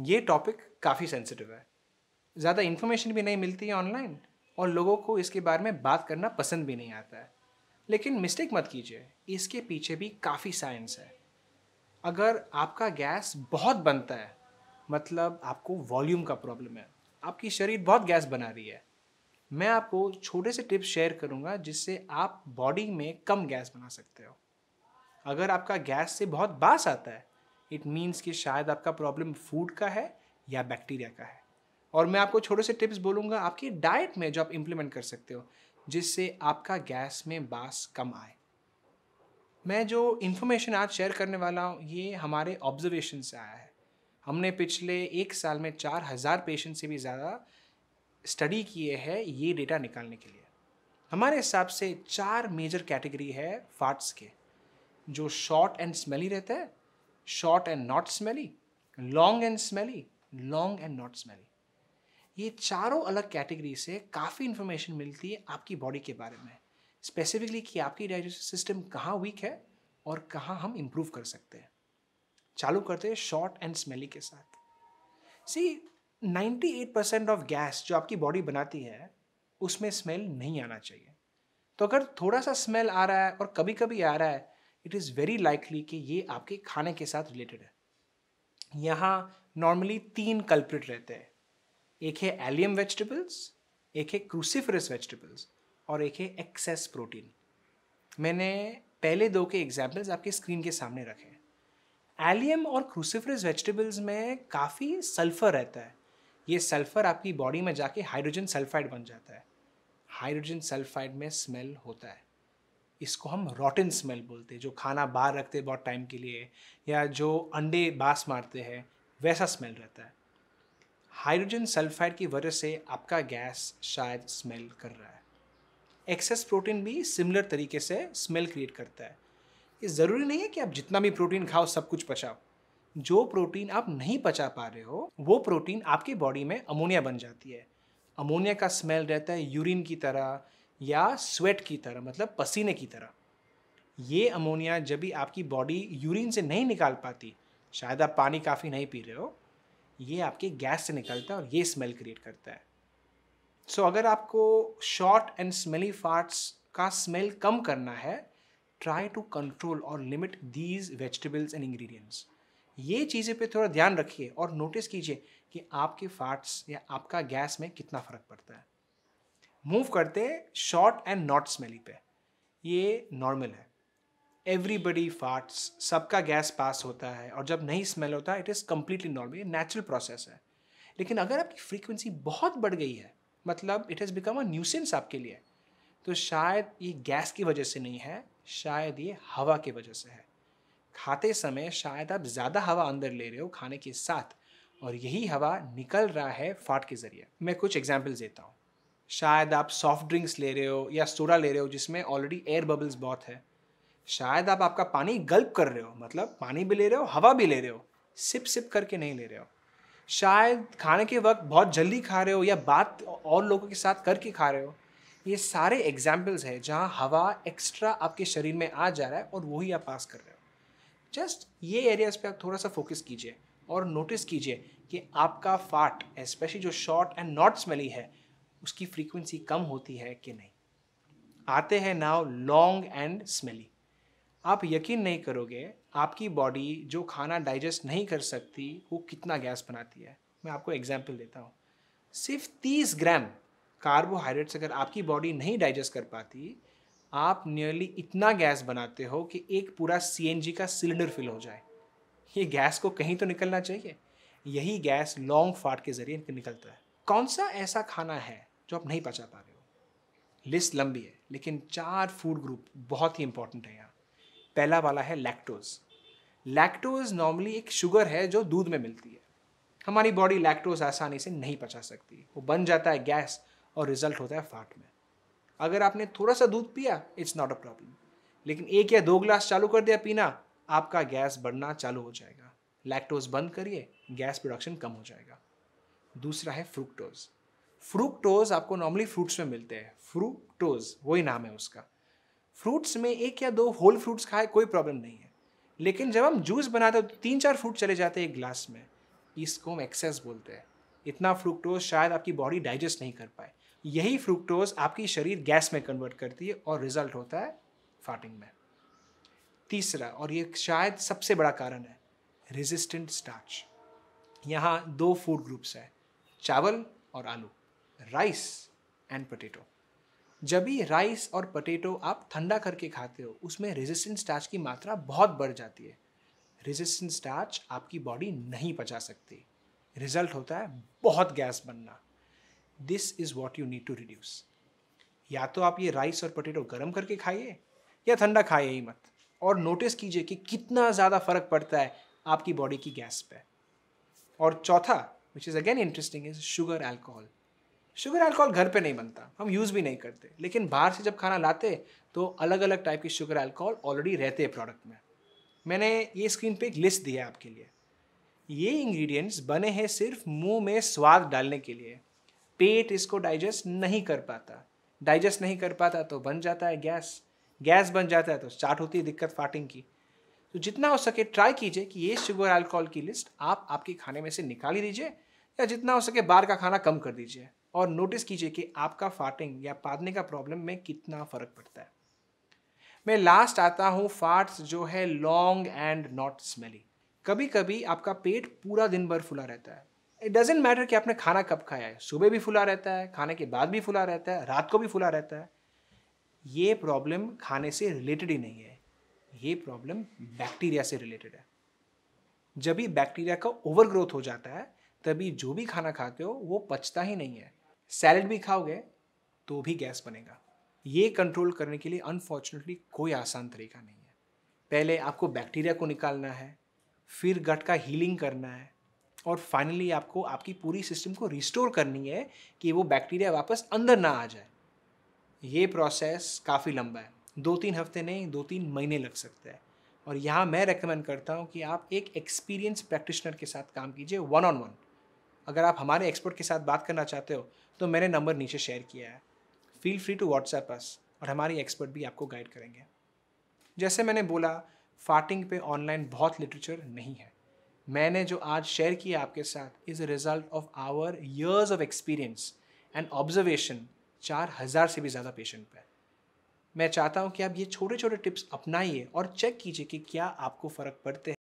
ये टॉपिक काफ़ी सेंसिटिव है ज़्यादा इन्फॉर्मेशन भी नहीं मिलती है ऑनलाइन और लोगों को इसके बारे में बात करना पसंद भी नहीं आता है लेकिन मिस्टेक मत कीजिए इसके पीछे भी काफ़ी साइंस है अगर आपका गैस बहुत बनता है मतलब आपको वॉल्यूम का प्रॉब्लम है आपकी शरीर बहुत गैस बना रही है मैं आपको छोटे से टिप्स शेयर करूंगा जिससे आप बॉडी में कम गैस बना सकते हो अगर आपका गैस से बहुत बास आता है इट मीन्स कि शायद आपका प्रॉब्लम फूड का है या बैक्टीरिया का है और मैं आपको छोटे से टिप्स बोलूँगा आपकी डाइट में जो आप इम्प्लीमेंट कर सकते हो जिससे आपका गैस में बास कम आए मैं जो इन्फॉर्मेशन आज शेयर करने वाला हूँ ये हमारे ऑब्जर्वेशन से आया है हमने पिछले एक साल में चार हज़ार पेशेंट से भी ज़्यादा स्टडी किए हैं ये डेटा निकालने के लिए हमारे हिसाब से चार मेजर कैटेगरी है फाट्स के जो शॉर्ट एंड स्मेली रहता है short and not smelly long and smelly long and not smelly ये चारों अलग कैटेगरी से काफ़ी इन्फॉर्मेशन मिलती है आपकी बॉडी के बारे में स्पेसिफिकली कि आपकी डाइजेस्टिव सिस्टम कहाँ वीक है और कहाँ हम इम्प्रूव कर सकते हैं चालू करते हैं शॉर्ट एंड स्मेली के साथ सी 98 परसेंट ऑफ गैस जो आपकी बॉडी बनाती है उसमें स्मेल नहीं आना चाहिए तो अगर थोड़ा सा स्मेल आ रहा है और कभी कभी आ रहा है इट इज़ वेरी लाइकली कि ये आपके खाने के साथ रिलेटेड है यहाँ नॉर्मली तीन कल्प्रिट रहते हैं एक है एलियम वेजिटेबल्स एक है क्रूसीफरस वेजिटेबल्स और एक है एक्सेस प्रोटीन मैंने पहले दो के एग्जाम्पल्स आपके स्क्रीन के सामने रखे हैं एलियम और क्रूसीफरस वेजिटेबल्स में काफ़ी सल्फ़र रहता है ये सल्फ़र आपकी बॉडी में जाके हाइड्रोजन सल्फाइड बन जाता है हाइड्रोजन सल्फाइड में स्मेल होता है इसको हम रॉटन स्मेल बोलते हैं जो खाना बाहर रखते हैं बहुत टाइम के लिए या जो अंडे बांस मारते हैं वैसा स्मेल रहता है हाइड्रोजन सल्फाइड की वजह से आपका गैस शायद स्मेल कर रहा है एक्सेस प्रोटीन भी सिमिलर तरीके से स्मेल क्रिएट करता है ये ज़रूरी नहीं है कि आप जितना भी प्रोटीन खाओ सब कुछ पचाओ जो प्रोटीन आप नहीं पचा पा रहे हो वो प्रोटीन आपकी बॉडी में अमोनिया बन जाती है अमोनिया का स्मेल रहता है यूरिन की तरह या स्वेट की तरह मतलब पसीने की तरह ये अमोनिया जब भी आपकी बॉडी यूरिन से नहीं निकाल पाती शायद आप पानी काफ़ी नहीं पी रहे हो ये आपके गैस से निकलता है और ये स्मेल क्रिएट करता है सो so, अगर आपको शॉर्ट एंड स्मेली फार्ट्स का स्मेल कम करना है ट्राई टू कंट्रोल और limit these vegetables and ingredients ये चीज़ें पे थोड़ा ध्यान रखिए और नोटिस कीजिए कि आपके फाट्स या आपका गैस में कितना फ़र्क पड़ता है मूव करते हैं शॉर्ट एंड नॉट स्मेली पे ये नॉर्मल है एवरीबडी फाट्स सबका गैस पास होता है और जब नहीं स्मेल होता इट इज़ कम्प्लीटली नॉर्मल ये नेचुरल प्रोसेस है लेकिन अगर आपकी फ्रीक्वेंसी बहुत बढ़ गई है मतलब it has become a nuisance आपके लिए तो शायद ये गैस की वजह से नहीं है शायद ये हवा की वजह से है खाते समय शायद आप ज़्यादा हवा अंदर ले रहे हो खाने के साथ और यही हवा निकल रहा है फाट के ज़रिए मैं कुछ एग्जाम्पल्स देता हूँ शायद आप सॉफ्ट ड्रिंक्स ले रहे हो या सोडा ले रहे हो जिसमें ऑलरेडी एयर बबल्स बहुत है शायद आप आपका पानी गल्प कर रहे हो मतलब पानी भी ले रहे हो हवा भी ले रहे हो सिप सिप करके नहीं ले रहे हो शायद खाने के वक्त बहुत जल्दी खा रहे हो या बात और लोगों के साथ करके खा रहे हो ये सारे एग्जाम्पल्स हैं जहाँ हवा एक्स्ट्रा आपके शरीर में आ जा रहा है और वही आप पास कर रहे हो जस्ट ये एरियाज पे आप थोड़ा सा फोकस कीजिए और नोटिस कीजिए कि आपका फाट स्पेशली जो शॉर्ट एंड नॉट स्मेली है उसकी फ्रीक्वेंसी कम होती है कि नहीं आते हैं नाव लॉन्ग एंड स्मेली आप यकीन नहीं करोगे आपकी बॉडी जो खाना डाइजेस्ट नहीं कर सकती वो कितना गैस बनाती है मैं आपको एग्जाम्पल देता हूँ सिर्फ तीस ग्राम कार्बोहाइड्रेट्स अगर आपकी बॉडी नहीं डाइजेस्ट कर पाती आप नियरली इतना गैस बनाते हो कि एक पूरा सी का सिलेंडर फिल हो जाए ये गैस को कहीं तो निकलना चाहिए यही गैस लॉन्ग फाट के ज़रिए निकलता है कौन सा ऐसा खाना है जो आप नहीं पचा पा रहे हो लिस्ट लंबी है लेकिन चार फूड ग्रुप बहुत ही इंपॉर्टेंट है यहाँ पहला वाला है लैक्टोज लैक्टोज नॉर्मली एक शुगर है जो दूध में मिलती है हमारी बॉडी लैक्टोज आसानी से नहीं पचा सकती वो बन जाता है गैस और रिजल्ट होता है फाट में अगर आपने थोड़ा सा दूध पिया इट्स नॉट अ प्रॉब्लम लेकिन एक या दो ग्लास चालू कर दिया पीना आपका गैस बढ़ना चालू हो जाएगा लैक्टोज बंद करिए गैस प्रोडक्शन कम हो जाएगा दूसरा है फ्रुक्टोज फ्रूक्टोज आपको नॉर्मली फ्रूट्स में मिलते हैं फ्रूक्टोज वही नाम है उसका फ्रूट्स में एक या दो होल फ्रूट्स खाए कोई प्रॉब्लम नहीं है लेकिन जब हम जूस बनाते हैं तो तीन चार फ्रूट चले जाते हैं एक ग्लास में इसको हम एक्सेस बोलते हैं इतना फ्रूक्टोज शायद आपकी बॉडी डाइजेस्ट नहीं कर पाए यही फ्रूक्टोज आपकी शरीर गैस में कन्वर्ट करती है और रिजल्ट होता है फाटिंग में तीसरा और ये शायद सबसे बड़ा कारण है रेजिस्टेंट स्टार्च यहाँ दो फूड ग्रुप्स हैं चावल और आलू राइस एंड पोटेटो जब भी राइस और पोटेटो आप ठंडा करके खाते हो उसमें रेजिस्टेंट स्टार्च की मात्रा बहुत बढ़ जाती है रेजिस्टेंट स्टार्च आपकी बॉडी नहीं पचा सकती रिजल्ट होता है बहुत गैस बनना this is what you need to reduce या तो आप ये राइस और पोटेटो गर्म करके खाइए या ठंडा खाइए ही मत और नोटिस कीजिए कि कितना ज़्यादा फर्क पड़ता है आपकी बॉडी की गैस पे और चौथा which is again interesting is sugar alcohol sugar alcohol घर पे नहीं बनता हम यूज़ भी नहीं करते लेकिन बाहर से जब खाना लाते तो अलग अलग टाइप की शुगर अल्कोहल ऑलरेडी रहते हैं प्रोडक्ट में मैंने ये स्क्रीन पे एक लिस्ट दिया है आपके लिए ये इंग्रेडिएंट्स बने हैं सिर्फ मुंह में स्वाद डालने के लिए पेट इसको डाइजेस्ट नहीं कर पाता डाइजेस्ट नहीं कर पाता तो बन जाता है गैस गैस बन जाता है तो स्टार्ट होती है दिक्कत फाटिंग की तो जितना हो सके ट्राई कीजिए कि ये शुगर अल्कोहल की लिस्ट आप आपके खाने में से निकाल ही दीजिए या जितना हो सके बाहर का खाना कम कर दीजिए और नोटिस कीजिए कि आपका फाटिंग या पादने का प्रॉब्लम में कितना फ़र्क पड़ता है मैं लास्ट आता हूँ फाट्स जो है लॉन्ग एंड नॉट स्मेली कभी कभी आपका पेट पूरा दिन भर फुला रहता है इट डजेंट मैटर कि आपने खाना कब खाया है सुबह भी फुला रहता है खाने के बाद भी फुला रहता है रात को भी फुला रहता है ये प्रॉब्लम खाने से रिलेटेड ही नहीं है ये प्रॉब्लम बैक्टीरिया से रिलेटेड है जब भी बैक्टीरिया का ओवर ग्रोथ हो जाता है तभी जो भी खाना खाते हो वो पचता ही नहीं है सैलड भी खाओगे तो भी गैस बनेगा ये कंट्रोल करने के लिए अनफॉर्चुनेटली कोई आसान तरीका नहीं है पहले आपको बैक्टीरिया को निकालना है फिर गट का हीलिंग करना है और फाइनली आपको आपकी पूरी सिस्टम को रिस्टोर करनी है कि वो बैक्टीरिया वापस अंदर ना आ जाए ये प्रोसेस काफ़ी लंबा है दो तीन हफ्ते नहीं दो तीन महीने लग सकते हैं और यहाँ मैं रेकमेंड करता हूँ कि आप एक एक्सपीरियंस प्रैक्टिशनर के साथ काम कीजिए वन ऑन वन अगर आप हमारे एक्सपर्ट के साथ बात करना चाहते हो तो मैंने नंबर नीचे शेयर किया है feel free to WhatsApp us और हमारी एक्सपर्ट भी आपको गाइड करेंगे जैसे मैंने बोला फाटिंग पे ऑनलाइन बहुत लिटरेचर नहीं है मैंने जो आज शेयर किया आपके साथ is a result of our years of experience and observation चार हज़ार से भी ज़्यादा पेशेंट पर मैं चाहता हूँ कि आप ये छोटे छोटे टिप्स अपनाइए और चेक कीजिए कि क्या आपको फ़र्क पड़ते हैं